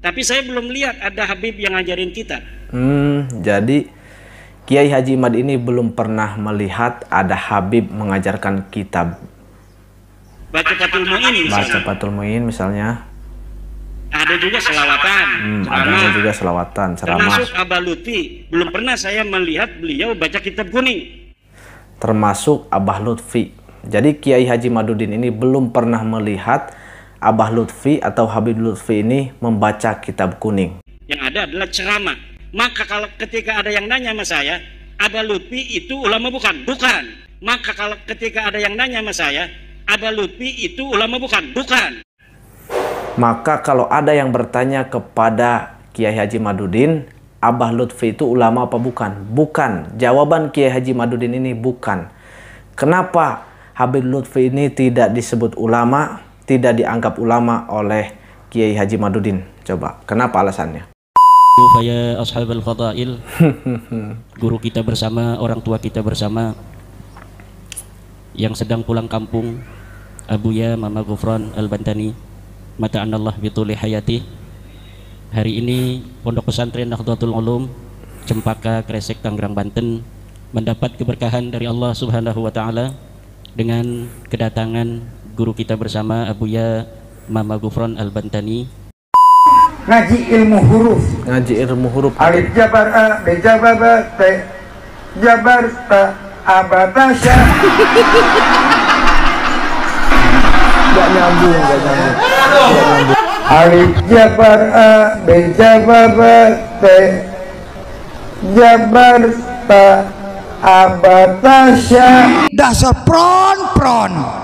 Tapi saya belum lihat ada Habib yang ngajarin kita. Hmm, jadi Kiai Haji Imad ini belum pernah melihat ada Habib mengajarkan kitab. Baca Patul Mu'in misalnya. Baca Patul Mu'in misalnya. Ada juga selawatan. Hmm, ada juga selawatan, ceramah. Termasuk Abaluti, belum pernah saya melihat beliau baca kitab kuning. Termasuk Abah Lutfi. Jadi Kiai Haji Madudin ini belum pernah melihat Abah Lutfi atau Habib Lutfi ini membaca kitab kuning. Yang ada adalah ceramah. Maka kalau ketika ada yang nanya sama saya, Abah Lutfi itu ulama bukan? Bukan. Maka kalau ketika ada yang nanya sama saya, Abah Lutfi itu ulama bukan? Bukan. Maka kalau ada yang bertanya kepada Kiai Haji Madudin, Abah Lutfi itu ulama apa bukan? Bukan. Jawaban Kiai Haji Madudin ini bukan. Kenapa Habib Lutfi ini tidak disebut ulama? tidak dianggap ulama oleh Kiai Haji Madudin? Coba, kenapa alasannya? Faya ashabal fadail Guru kita bersama, orang tua kita bersama Yang sedang pulang kampung Abuya Mama Gufran, Al-Bantani Mata anallah bituli hayati Hari ini Pondok Pesantren Nahdlatul Ulum Cempaka Kresek Tangerang Banten mendapat keberkahan dari Allah Subhanahu wa taala dengan kedatangan guru kita bersama Abuya Mama Gufron Al-Bantani ngaji ilmu huruf ngaji ilmu huruf alif jabar a b jabar b t jabar ta abatasha gak nyambung gak nyambung, gak nyambung. alif jabar a b jabar b t jabar ta abatasha dasar pron pron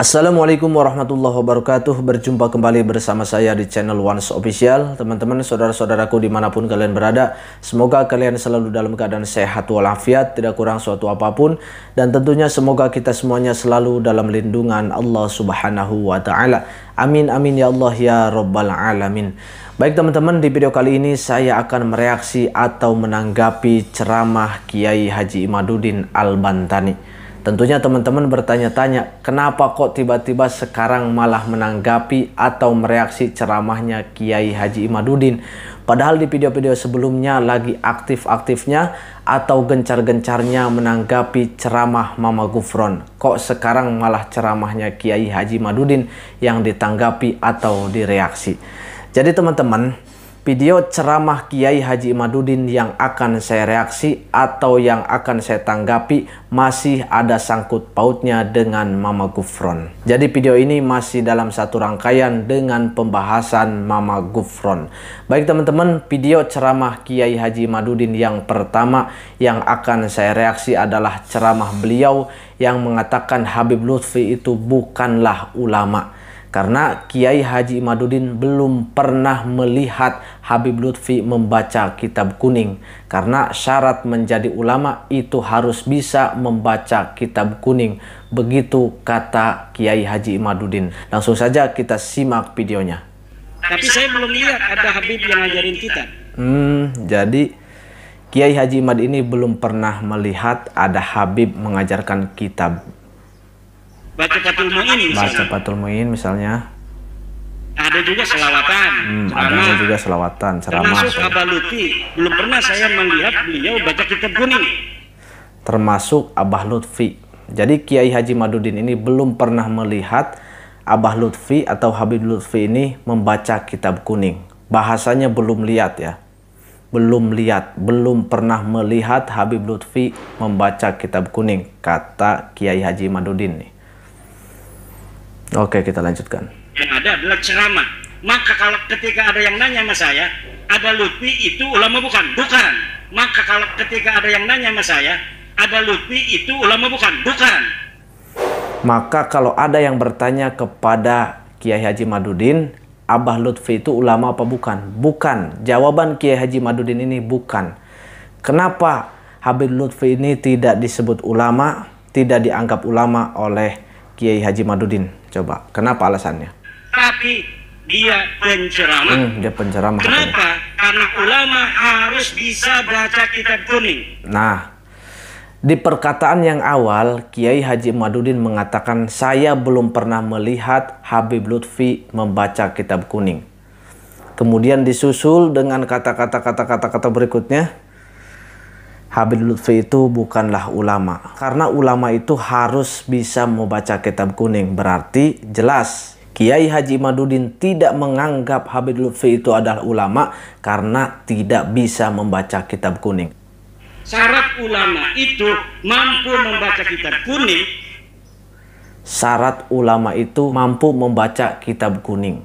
Assalamualaikum warahmatullahi wabarakatuh Berjumpa kembali bersama saya di channel Once Official Teman-teman, saudara-saudaraku dimanapun kalian berada Semoga kalian selalu dalam keadaan sehat walafiat Tidak kurang suatu apapun Dan tentunya semoga kita semuanya selalu dalam lindungan Allah subhanahu wa ta'ala Amin amin ya Allah ya Rabbal Alamin Baik teman-teman, di video kali ini saya akan mereaksi atau menanggapi ceramah Kiai Haji Imaduddin Al-Bantani Tentunya teman-teman bertanya-tanya, kenapa kok tiba-tiba sekarang malah menanggapi atau mereaksi ceramahnya Kiai Haji Imaduddin? Padahal di video-video sebelumnya lagi aktif-aktifnya atau gencar-gencarnya menanggapi ceramah Mama Gufron. Kok sekarang malah ceramahnya Kiai Haji Madudin yang ditanggapi atau direaksi? Jadi teman-teman, video ceramah Kiai Haji Madudin yang akan saya reaksi atau yang akan saya tanggapi masih ada sangkut pautnya dengan Mama Gufron. Jadi video ini masih dalam satu rangkaian dengan pembahasan Mama Gufron. Baik teman-teman, video ceramah Kiai Haji Madudin yang pertama yang akan saya reaksi adalah ceramah beliau yang mengatakan Habib Lutfi itu bukanlah ulama. Karena Kiai Haji Imaduddin belum pernah melihat Habib Lutfi membaca kitab kuning. Karena syarat menjadi ulama itu harus bisa membaca kitab kuning. Begitu kata Kiai Haji Imaduddin. Langsung saja kita simak videonya. Tapi saya belum lihat ada Habib yang ngajarin kita. Hmm, jadi Kiai Haji Imad ini belum pernah melihat ada Habib mengajarkan kitab baca patul muin misalnya. Baca patul muin misalnya. Ada juga selawatan. Hmm, Ada juga selawatan, ceramah. Termasuk ya. Abah Lutfi. Belum pernah saya melihat beliau baca kitab kuning. Termasuk Abah Lutfi. Jadi Kiai Haji Madudin ini belum pernah melihat Abah Lutfi atau Habib Lutfi ini membaca kitab kuning. Bahasanya belum lihat ya. Belum lihat, belum pernah melihat Habib Lutfi membaca kitab kuning, kata Kiai Haji Madudin nih. Oke, kita lanjutkan. Yang ada adalah ceramah. Maka kalau ketika ada yang nanya sama saya, ada Lutfi itu ulama bukan? Bukan. Maka kalau ketika ada yang nanya sama saya, ada Lutfi itu ulama bukan? Bukan. Maka kalau ada yang bertanya kepada Kiai Haji Madudin, Abah Lutfi itu ulama apa bukan? Bukan. Jawaban Kiai Haji Madudin ini bukan. Kenapa Habib Lutfi ini tidak disebut ulama, tidak dianggap ulama oleh Kiai Haji Madudin? Coba, kenapa alasannya? Tapi dia penceramah. Hmm, dia penceramah. Kenapa? Katanya. Karena ulama harus bisa baca kitab kuning. Nah, di perkataan yang awal, Kiai Haji Madudin mengatakan, saya belum pernah melihat Habib Lutfi membaca kitab kuning. Kemudian disusul dengan kata-kata kata-kata berikutnya, Habib Lutfi itu bukanlah ulama. Karena ulama itu harus bisa membaca kitab kuning. Berarti jelas Kiai Haji Madudin tidak menganggap Habib Lutfi itu adalah ulama karena tidak bisa membaca kitab kuning. Syarat ulama itu mampu membaca kitab kuning. Syarat ulama itu mampu membaca kitab kuning.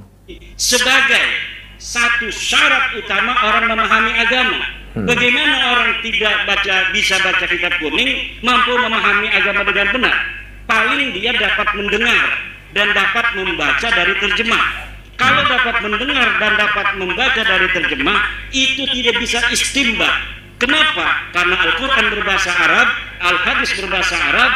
Sebagai satu syarat utama orang memahami agama Hmm. Bagaimana orang tidak baca bisa baca kitab kuning mampu memahami agama dengan benar? Paling dia dapat mendengar dan dapat membaca dari terjemah. Kalau dapat mendengar dan dapat membaca dari terjemah itu tidak bisa istimba. Kenapa? Karena Al-Quran berbahasa Arab, Al-Hadis berbahasa Arab,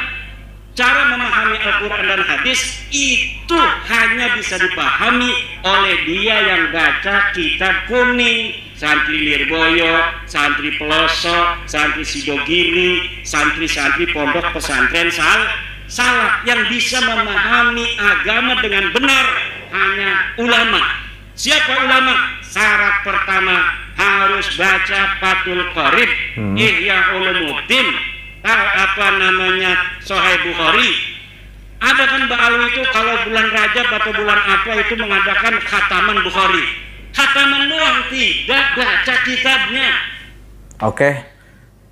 cara memahami Al-Quran dan hadis itu hanya bisa dipahami oleh dia yang baca kitab kuning santri Lirboyo, santri Peloso, santri Sidogiri, santri-santri pondok pesantren sal salah yang bisa memahami agama dengan benar hanya ulama siapa ulama? syarat pertama harus baca patul Qarib hmm. ihya ulumuddin Ah apa namanya Sahih Bukhari ada kan Ba'alu itu kalau bulan Rajab atau bulan apa itu mengadakan khataman Bukhari khataman doang tidak baca kitabnya oke okay.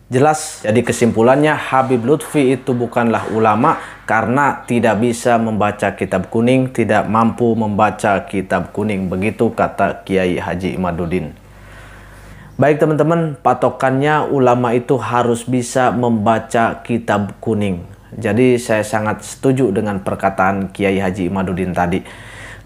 Jelas, jadi kesimpulannya Habib Lutfi itu bukanlah ulama karena tidak bisa membaca kitab kuning, tidak mampu membaca kitab kuning. Begitu kata Kiai Haji Imaduddin. Baik teman-teman, patokannya ulama itu harus bisa membaca kitab kuning. Jadi saya sangat setuju dengan perkataan Kiai Haji Imaduddin tadi.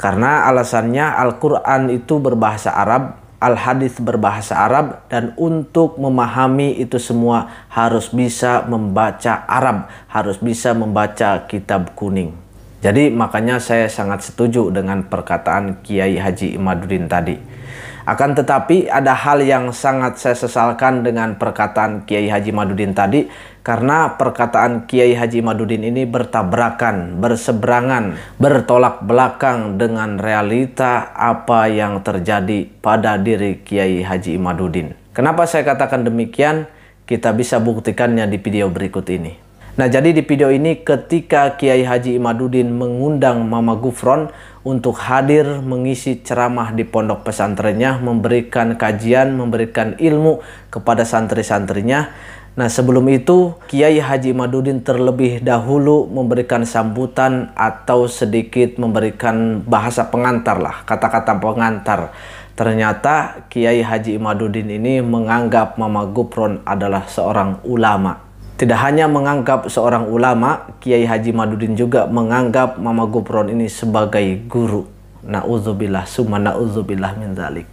Karena alasannya Al-Quran itu berbahasa Arab, Al-Hadith berbahasa Arab, dan untuk memahami itu semua harus bisa membaca Arab, harus bisa membaca kitab kuning. Jadi makanya saya sangat setuju dengan perkataan Kiai Haji Imaduddin tadi. Akan tetapi ada hal yang sangat saya sesalkan dengan perkataan Kiai Haji Madudin tadi karena perkataan Kiai Haji Madudin ini bertabrakan, berseberangan, bertolak belakang dengan realita apa yang terjadi pada diri Kiai Haji Madudin. Kenapa saya katakan demikian? Kita bisa buktikannya di video berikut ini. Nah, jadi di video ini ketika Kiai Haji Imaduddin mengundang Mama Gufron untuk hadir mengisi ceramah di pondok pesantrennya, memberikan kajian, memberikan ilmu kepada santri-santrinya. Nah, sebelum itu Kiai Haji Imaduddin terlebih dahulu memberikan sambutan atau sedikit memberikan bahasa pengantar lah, kata-kata pengantar. Ternyata Kiai Haji Imaduddin ini menganggap Mama Gufron adalah seorang ulama tidak hanya menganggap seorang ulama, Kiai Haji Madudin juga menganggap Mama Gubron ini sebagai guru. Na'udzubillah, summa na'udzubillah min zalik.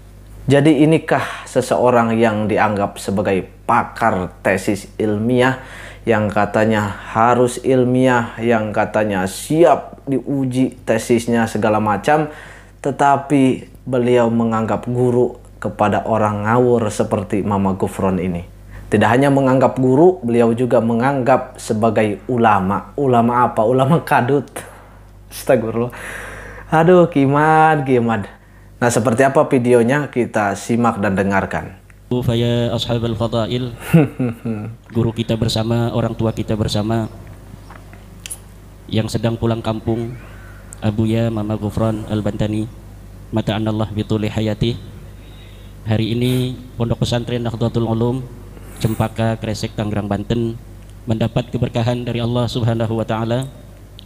Jadi inikah seseorang yang dianggap sebagai pakar tesis ilmiah yang katanya harus ilmiah, yang katanya siap diuji tesisnya segala macam, tetapi beliau menganggap guru kepada orang ngawur seperti Mama Gufron ini. Tidak hanya menganggap guru, beliau juga menganggap sebagai ulama. Ulama apa? Ulama kadut. Astagfirullah. Aduh, kimat, kimat. Nah, seperti apa videonya kita simak dan dengarkan. Faya ashabal fadail. Guru kita bersama, orang tua kita bersama. Yang sedang pulang kampung. Abuya, Mama Gufran, Al-Bantani. Mata'anallah bituli hayati. Hari ini Pondok Pesantren Nahdlatul Ulum Cempaka Kresek Tangerang Banten mendapat keberkahan dari Allah Subhanahu wa taala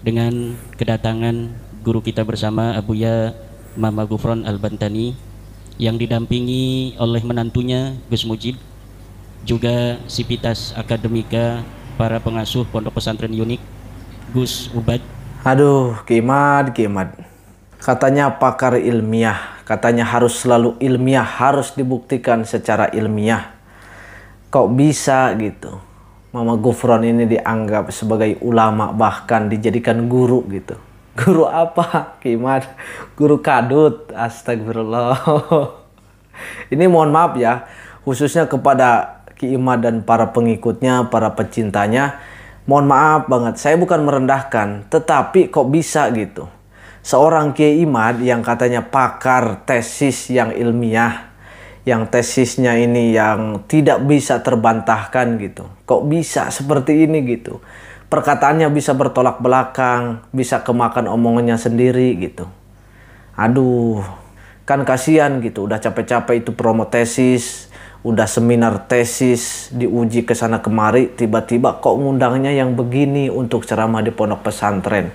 dengan kedatangan guru kita bersama Abuya Mama Gufron Al-Bantani yang didampingi oleh menantunya Gus Mujib juga Sipitas Akademika para pengasuh Pondok Pesantren Unik Gus Ubad Aduh, kiamat kiamat. Katanya pakar ilmiah, katanya harus selalu ilmiah, harus dibuktikan secara ilmiah kok bisa gitu Mama Gufron ini dianggap sebagai ulama bahkan dijadikan guru gitu guru apa Kimat guru kadut astagfirullah ini mohon maaf ya khususnya kepada Ki Imad dan para pengikutnya para pecintanya mohon maaf banget saya bukan merendahkan tetapi kok bisa gitu seorang Ki Imad yang katanya pakar tesis yang ilmiah yang tesisnya ini yang tidak bisa terbantahkan gitu. Kok bisa seperti ini gitu? Perkataannya bisa bertolak belakang, bisa kemakan omongannya sendiri gitu. Aduh, kan kasihan gitu, udah capek-capek itu promo tesis, udah seminar tesis, diuji ke sana kemari, tiba-tiba kok ngundangnya yang begini untuk ceramah di pondok pesantren.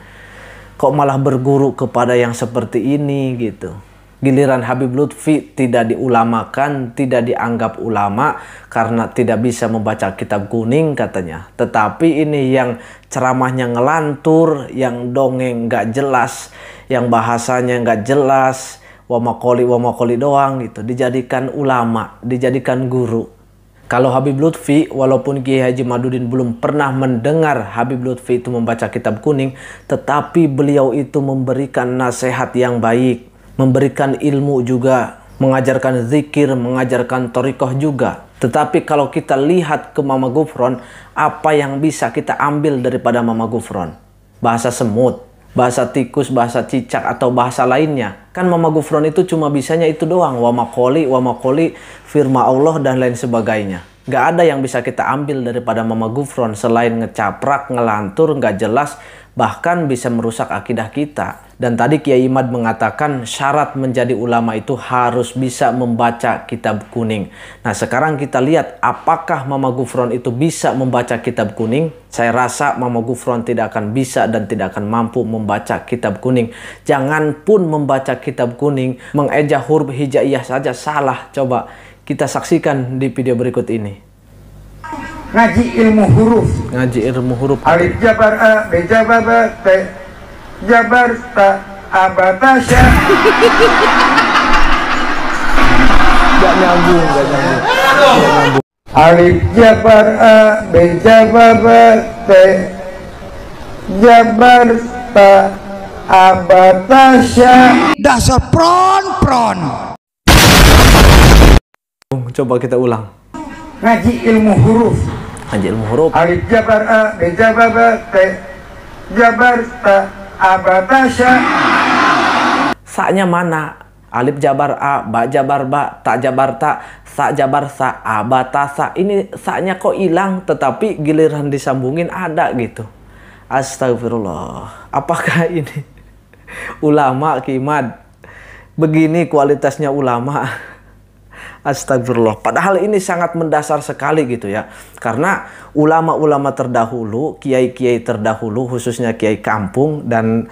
Kok malah berguru kepada yang seperti ini gitu Giliran Habib Lutfi tidak diulamakan, tidak dianggap ulama karena tidak bisa membaca kitab kuning katanya. Tetapi ini yang ceramahnya ngelantur, yang dongeng nggak jelas, yang bahasanya nggak jelas, wamakoli wamakoli doang gitu. Dijadikan ulama, dijadikan guru. Kalau Habib Lutfi, walaupun Kiai Haji Madudin belum pernah mendengar Habib Lutfi itu membaca kitab kuning, tetapi beliau itu memberikan nasihat yang baik memberikan ilmu juga, mengajarkan zikir, mengajarkan torikoh juga. Tetapi kalau kita lihat ke Mama Gufron, apa yang bisa kita ambil daripada Mama Gufron? Bahasa semut, bahasa tikus, bahasa cicak, atau bahasa lainnya. Kan Mama Gufron itu cuma bisanya itu doang. koli, wama koli, firma Allah, dan lain sebagainya. Gak ada yang bisa kita ambil daripada Mama Gufron selain ngecaprak, ngelantur, gak jelas, bahkan bisa merusak akidah kita. Dan tadi Kiai Imad mengatakan syarat menjadi ulama itu harus bisa membaca kitab kuning. Nah sekarang kita lihat apakah Mama Gufron itu bisa membaca kitab kuning? Saya rasa Mama Gufron tidak akan bisa dan tidak akan mampu membaca kitab kuning. Jangan pun membaca kitab kuning, mengeja huruf hijaiyah saja salah. Coba kita saksikan di video berikut ini ngaji ilmu huruf ngaji ilmu huruf alif jabar a b jabar b t jabar ta abatasya gak nyambung gak nyambung, nyambung. alif jabar a b jabar b t jabar ta abatasya dasar pron pron coba kita ulang ngaji ilmu huruf ngaji ilmu huruf alif jabar a b jabar B, t jabar ta abatasha saknya mana alif jabar a ba jabar ba tak jabar ta sa jabar sa abatasa ini saknya kok hilang tetapi giliran disambungin ada gitu astagfirullah apakah ini ulama kiamat? begini kualitasnya ulama Astagfirullah. Padahal ini sangat mendasar sekali gitu ya. Karena ulama-ulama terdahulu, kiai-kiai terdahulu, khususnya kiai kampung dan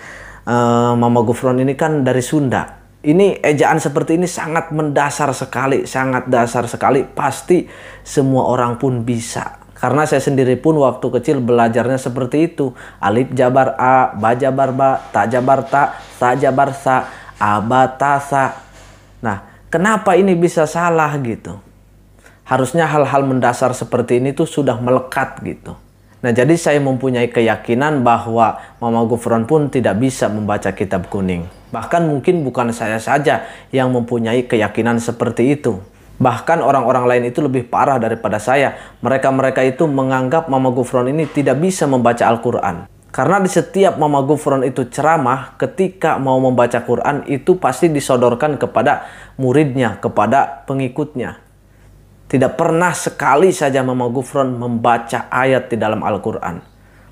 uh, Mama Gufron ini kan dari Sunda. Ini ejaan seperti ini sangat mendasar sekali, sangat dasar sekali. Pasti semua orang pun bisa. Karena saya sendiri pun waktu kecil belajarnya seperti itu. Alif jabar a, ba jabar ba, ta jabar ta, sa jabar sa, abatasa. Nah, Kenapa ini bisa salah gitu? Harusnya hal-hal mendasar seperti ini tuh sudah melekat gitu. Nah, jadi saya mempunyai keyakinan bahwa Mama Gufron pun tidak bisa membaca kitab kuning. Bahkan mungkin bukan saya saja yang mempunyai keyakinan seperti itu. Bahkan orang-orang lain itu lebih parah daripada saya. Mereka-mereka itu menganggap Mama Gufron ini tidak bisa membaca Al-Quran. Karena di setiap Mama Gufron itu ceramah, ketika mau membaca Quran itu pasti disodorkan kepada muridnya kepada pengikutnya. Tidak pernah sekali saja Mama Gufron membaca ayat di dalam Al-Quran.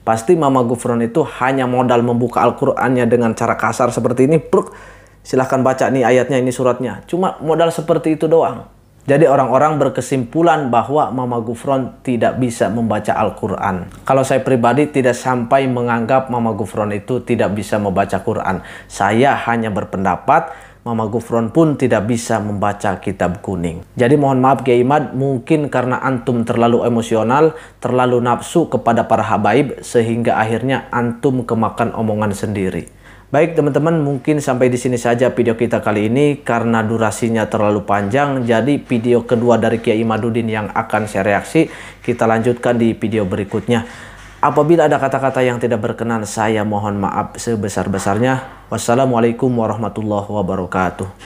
Pasti Mama Gufron itu hanya modal membuka Al-Qurannya dengan cara kasar seperti ini. Bruk, silahkan baca nih ayatnya, ini suratnya. Cuma modal seperti itu doang. Jadi orang-orang berkesimpulan bahwa Mama Gufron tidak bisa membaca Al-Quran. Kalau saya pribadi tidak sampai menganggap Mama Gufron itu tidak bisa membaca Quran. Saya hanya berpendapat Mama Gufron pun tidak bisa membaca kitab kuning. Jadi mohon maaf Kiai Imad, mungkin karena antum terlalu emosional, terlalu nafsu kepada para habaib sehingga akhirnya antum kemakan omongan sendiri. Baik teman-teman, mungkin sampai di sini saja video kita kali ini karena durasinya terlalu panjang. Jadi video kedua dari Kiai Madudin yang akan saya reaksi, kita lanjutkan di video berikutnya. Apabila ada kata-kata yang tidak berkenan, saya mohon maaf sebesar-besarnya. Wassalamualaikum warahmatullahi wabarakatuh.